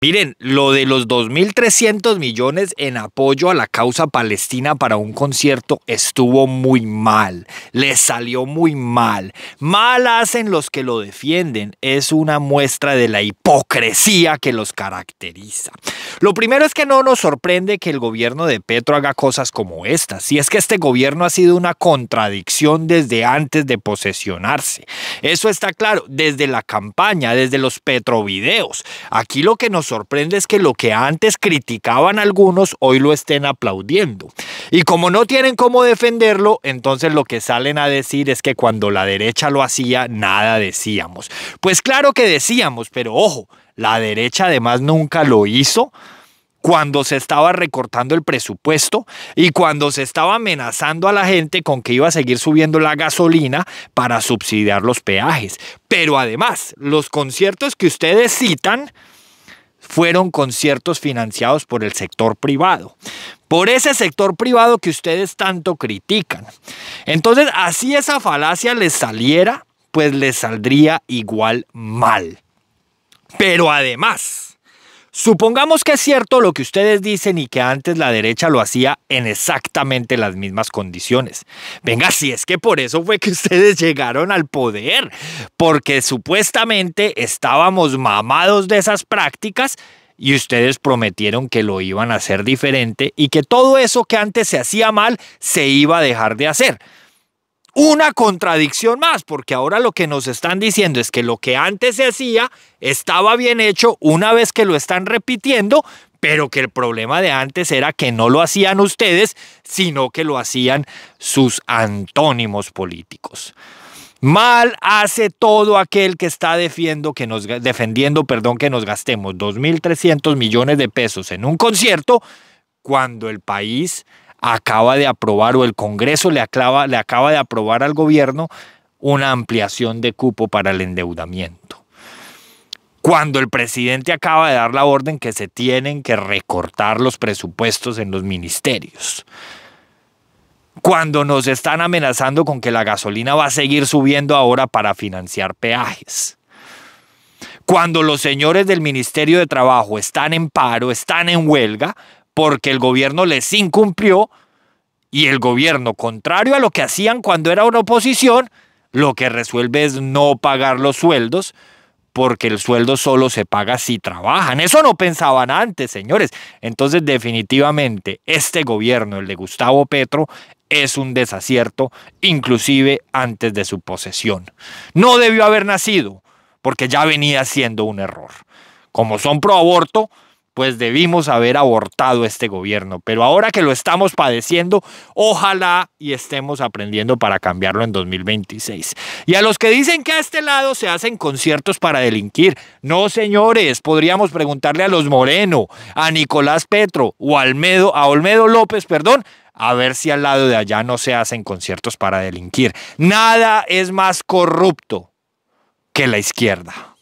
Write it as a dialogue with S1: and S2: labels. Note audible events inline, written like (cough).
S1: Miren, lo de los 2.300 millones en apoyo a la causa palestina para un concierto estuvo muy mal, Le salió muy mal. Mal hacen los que lo defienden, es una muestra de la hipocresía que los caracteriza. Lo primero es que no nos sorprende que el gobierno de Petro haga cosas como estas, si es que este gobierno ha sido una contradicción desde antes de posesionarse. Eso está claro, desde la campaña, desde los Petrovideos. Aquí lo que nos sorprende es que lo que antes criticaban algunos hoy lo estén aplaudiendo. Y como no tienen cómo defenderlo, entonces lo que salen a decir es que cuando la derecha lo hacía, nada decíamos. Pues claro que decíamos, pero ojo, la derecha además nunca lo hizo cuando se estaba recortando el presupuesto y cuando se estaba amenazando a la gente con que iba a seguir subiendo la gasolina para subsidiar los peajes. Pero además, los conciertos que ustedes citan, fueron conciertos financiados por el sector privado, por ese sector privado que ustedes tanto critican. Entonces, así esa falacia les saliera, pues les saldría igual mal. Pero además, Supongamos que es cierto lo que ustedes dicen y que antes la derecha lo hacía en exactamente las mismas condiciones. Venga, si es que por eso fue que (laughs) ustedes llegaron al poder, porque supuestamente estábamos mamados de esas prácticas y ustedes prometieron que lo iban a hacer diferente y que todo eso que antes se hacía mal se iba a dejar de hacer una contradicción más, porque ahora lo que nos están diciendo es que lo que antes se hacía estaba bien hecho una vez que lo están repitiendo, pero que el problema de antes era que no lo hacían ustedes, sino que lo hacían sus antónimos políticos. Mal hace todo aquel que está que nos, defendiendo perdón, que nos gastemos 2.300 millones de pesos en un concierto cuando el país acaba de aprobar o el Congreso le, acaba de aprobar al gobierno una ampliación de cupo para el endeudamiento. Cuando el presidente acaba de dar la orden que se tienen que recortar los presupuestos en los ministerios cuando nos están amenazando con que la gasolina va a seguir subiendo ahora para financiar peajes. Cuando los señores del Ministerio de Trabajo están en paro, están en huelga, porque el gobierno les incumplió y el gobierno, contrario a lo que hacían cuando era una oposición, lo que resuelve es no pagar los sueldos, porque el sueldo solo se paga si trabajan. Eso no pensaban antes, señores. Entonces, definitivamente, este gobierno, el de Gustavo Petro, es un desacierto, inclusive antes de su posesión. No debió haber nacido, porque ya venía siendo un error. Como son pro aborto, pues debimos haber abortado este gobierno. Pero ahora que lo estamos padeciendo, ojalá y estemos aprendiendo para cambiarlo en 2026. Y a los que dicen que a este lado se hacen conciertos para delinquir, no señores, podríamos preguntarle a los Moreno, a Nicolás Petro o a Olmedo, a Olmedo López, perdón, a ver si al lado de allá no se hacen conciertos para delinquir. Nada es más corrupto que la izquierda.